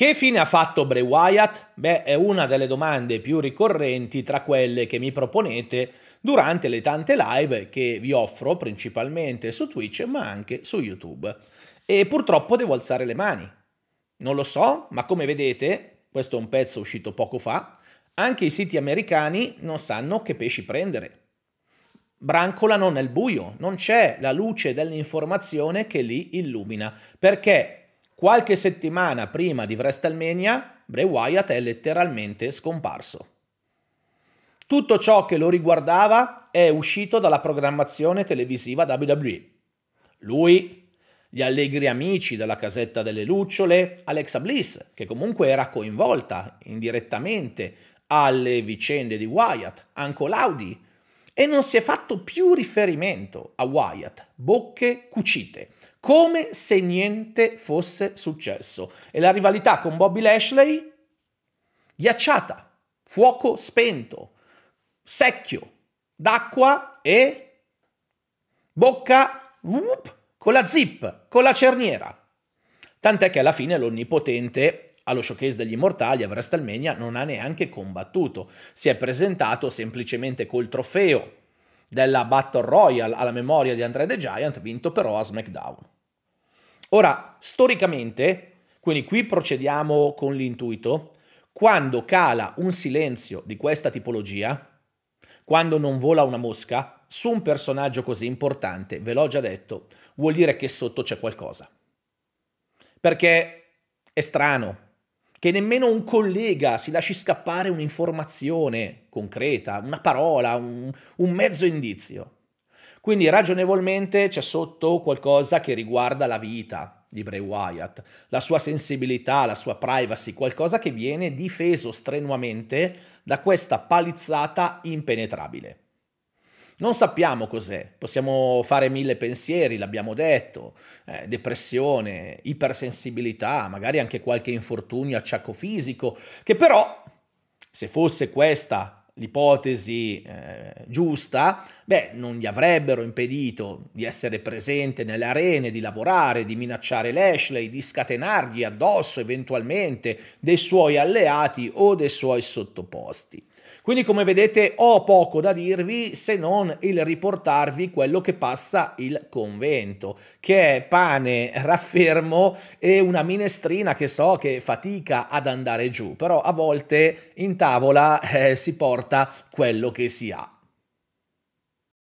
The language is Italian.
Che fine ha fatto Bray Wyatt? Beh, è una delle domande più ricorrenti tra quelle che mi proponete durante le tante live che vi offro principalmente su Twitch ma anche su YouTube. E purtroppo devo alzare le mani. Non lo so, ma come vedete, questo è un pezzo uscito poco fa, anche i siti americani non sanno che pesci prendere. Brancolano nel buio, non c'è la luce dell'informazione che li illumina, perché Qualche settimana prima di WrestleMania, Bray Wyatt è letteralmente scomparso. Tutto ciò che lo riguardava è uscito dalla programmazione televisiva WWE. Lui, gli allegri amici della casetta delle lucciole, Alexa Bliss, che comunque era coinvolta indirettamente alle vicende di Wyatt, anche Laudi, e non si è fatto più riferimento a Wyatt, bocche cucite come se niente fosse successo. E la rivalità con Bobby Lashley, ghiacciata, fuoco spento, secchio, d'acqua e bocca whoop, con la zip, con la cerniera. Tant'è che alla fine l'onnipotente allo showcase degli immortali a WrestleMania non ha neanche combattuto, si è presentato semplicemente col trofeo della Battle Royale alla memoria di Andre the Giant, vinto però a SmackDown. Ora, storicamente, quindi qui procediamo con l'intuito, quando cala un silenzio di questa tipologia, quando non vola una mosca, su un personaggio così importante, ve l'ho già detto, vuol dire che sotto c'è qualcosa. Perché è strano, che nemmeno un collega si lasci scappare un'informazione concreta, una parola, un, un mezzo indizio. Quindi ragionevolmente c'è sotto qualcosa che riguarda la vita di Bray Wyatt, la sua sensibilità, la sua privacy, qualcosa che viene difeso strenuamente da questa palizzata impenetrabile. Non sappiamo cos'è, possiamo fare mille pensieri, l'abbiamo detto, eh, depressione, ipersensibilità, magari anche qualche infortunio, acciacco fisico, che però, se fosse questa l'ipotesi eh, giusta, beh, non gli avrebbero impedito di essere presente nelle arene, di lavorare, di minacciare Lashley, di scatenargli addosso eventualmente dei suoi alleati o dei suoi sottoposti. Quindi come vedete ho poco da dirvi se non il riportarvi quello che passa il convento, che è pane raffermo e una minestrina che so che fatica ad andare giù, però a volte in tavola eh, si porta quello che si ha.